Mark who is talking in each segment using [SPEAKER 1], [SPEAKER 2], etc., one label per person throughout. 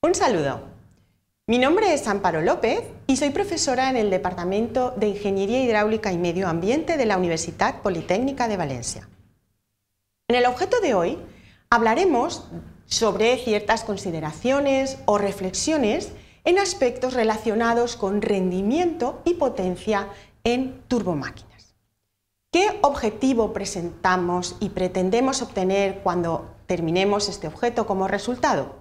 [SPEAKER 1] Un saludo. Mi nombre es Amparo López y soy profesora en el Departamento de Ingeniería Hidráulica y Medio Ambiente de la Universidad Politécnica de Valencia. En el objeto de hoy hablaremos sobre ciertas consideraciones o reflexiones en aspectos relacionados con rendimiento y potencia en turbomáquinas. ¿Qué objetivo presentamos y pretendemos obtener cuando terminemos este objeto como resultado?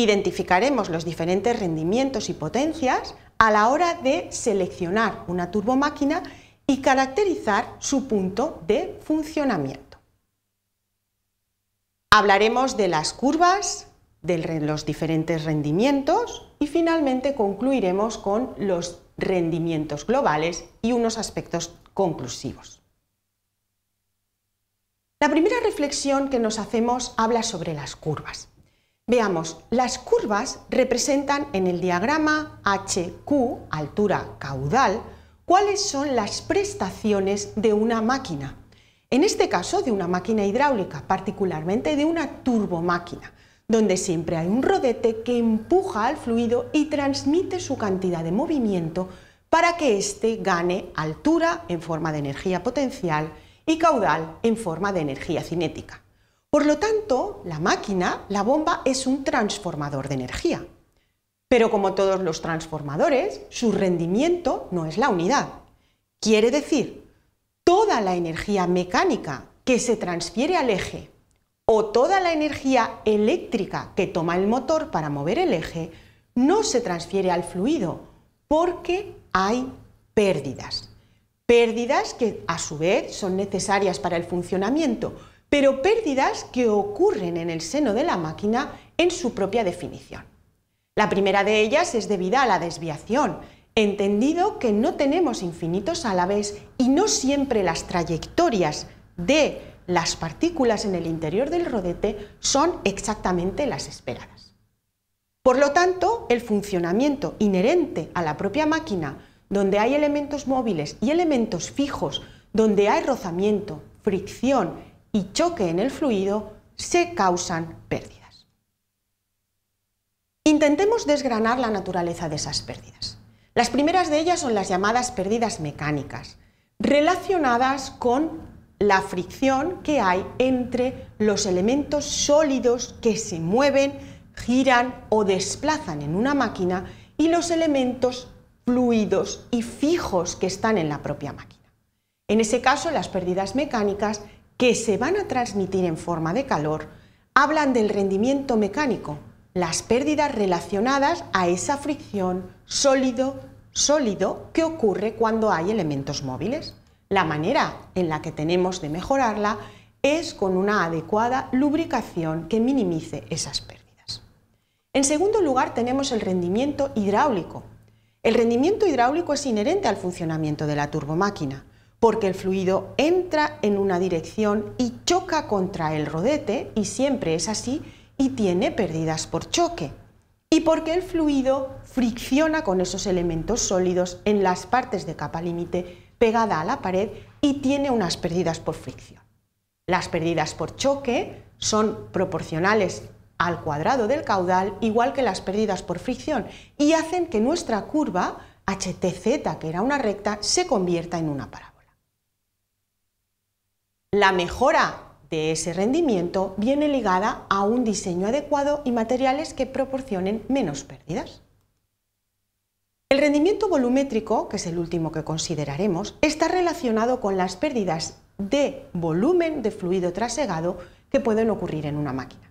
[SPEAKER 1] Identificaremos los diferentes rendimientos y potencias a la hora de seleccionar una turbomáquina y caracterizar su punto de funcionamiento. Hablaremos de las curvas, de los diferentes rendimientos y finalmente concluiremos con los rendimientos globales y unos aspectos conclusivos. La primera reflexión que nos hacemos habla sobre las curvas. Veamos, las curvas representan en el diagrama HQ, altura caudal, cuáles son las prestaciones de una máquina. En este caso, de una máquina hidráulica, particularmente de una turbomáquina, donde siempre hay un rodete que empuja al fluido y transmite su cantidad de movimiento para que éste gane altura en forma de energía potencial y caudal en forma de energía cinética. Por lo tanto, la máquina, la bomba, es un transformador de energía. Pero como todos los transformadores, su rendimiento no es la unidad. Quiere decir, toda la energía mecánica que se transfiere al eje o toda la energía eléctrica que toma el motor para mover el eje no se transfiere al fluido porque hay pérdidas. Pérdidas que a su vez son necesarias para el funcionamiento, pero pérdidas que ocurren en el seno de la máquina en su propia definición. La primera de ellas es debida a la desviación, entendido que no tenemos infinitos a la vez y no siempre las trayectorias de las partículas en el interior del rodete son exactamente las esperadas. Por lo tanto, el funcionamiento inherente a la propia máquina, donde hay elementos móviles y elementos fijos, donde hay rozamiento, fricción y choque en el fluido se causan pérdidas. Intentemos desgranar la naturaleza de esas pérdidas. Las primeras de ellas son las llamadas pérdidas mecánicas, relacionadas con la fricción que hay entre los elementos sólidos que se mueven, giran o desplazan en una máquina y los elementos fluidos y fijos que están en la propia máquina. En ese caso, las pérdidas mecánicas que se van a transmitir en forma de calor hablan del rendimiento mecánico, las pérdidas relacionadas a esa fricción sólido-sólido que ocurre cuando hay elementos móviles. La manera en la que tenemos de mejorarla es con una adecuada lubricación que minimice esas pérdidas. En segundo lugar tenemos el rendimiento hidráulico. El rendimiento hidráulico es inherente al funcionamiento de la turbomáquina porque el fluido entra en una dirección y choca contra el rodete, y siempre es así, y tiene pérdidas por choque. Y porque el fluido fricciona con esos elementos sólidos en las partes de capa límite pegada a la pared y tiene unas pérdidas por fricción. Las pérdidas por choque son proporcionales al cuadrado del caudal, igual que las pérdidas por fricción, y hacen que nuestra curva HTZ, que era una recta, se convierta en una parábola. La mejora de ese rendimiento viene ligada a un diseño adecuado y materiales que proporcionen menos pérdidas. El rendimiento volumétrico, que es el último que consideraremos, está relacionado con las pérdidas de volumen de fluido trasegado que pueden ocurrir en una máquina.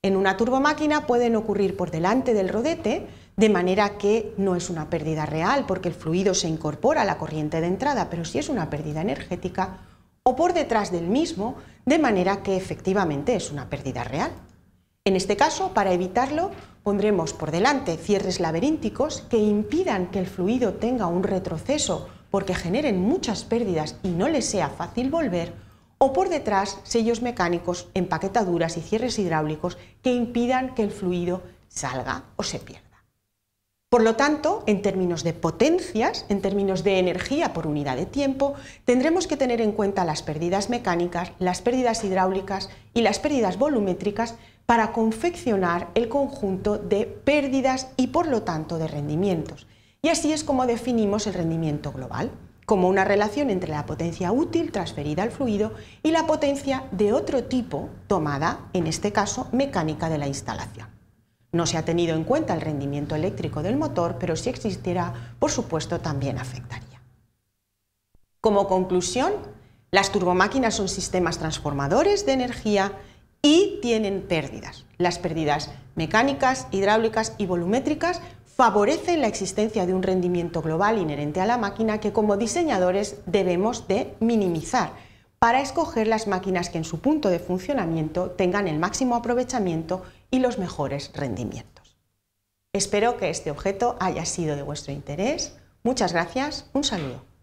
[SPEAKER 1] En una turbomáquina pueden ocurrir por delante del rodete, de manera que no es una pérdida real porque el fluido se incorpora a la corriente de entrada, pero sí es una pérdida energética o por detrás del mismo, de manera que efectivamente es una pérdida real. En este caso, para evitarlo, pondremos por delante cierres laberínticos que impidan que el fluido tenga un retroceso porque generen muchas pérdidas y no les sea fácil volver, o por detrás sellos mecánicos, empaquetaduras y cierres hidráulicos que impidan que el fluido salga o se pierda. Por lo tanto, en términos de potencias, en términos de energía por unidad de tiempo, tendremos que tener en cuenta las pérdidas mecánicas, las pérdidas hidráulicas y las pérdidas volumétricas para confeccionar el conjunto de pérdidas y por lo tanto de rendimientos. Y así es como definimos el rendimiento global, como una relación entre la potencia útil transferida al fluido y la potencia de otro tipo tomada, en este caso, mecánica de la instalación. No se ha tenido en cuenta el rendimiento eléctrico del motor, pero si existiera, por supuesto, también afectaría. Como conclusión, las turbomáquinas son sistemas transformadores de energía y tienen pérdidas. Las pérdidas mecánicas, hidráulicas y volumétricas favorecen la existencia de un rendimiento global inherente a la máquina que como diseñadores debemos de minimizar para escoger las máquinas que en su punto de funcionamiento tengan el máximo aprovechamiento y los mejores rendimientos. Espero que este objeto haya sido de vuestro interés. Muchas gracias, un saludo.